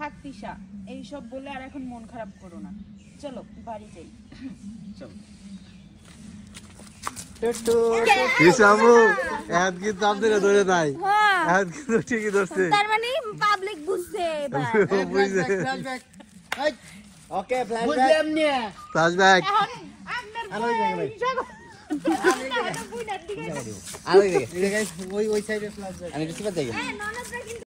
থাক তিশা এইসব বলে আর এখন মন খারাপ করো না চলো বাড়ি যাই চলো আমি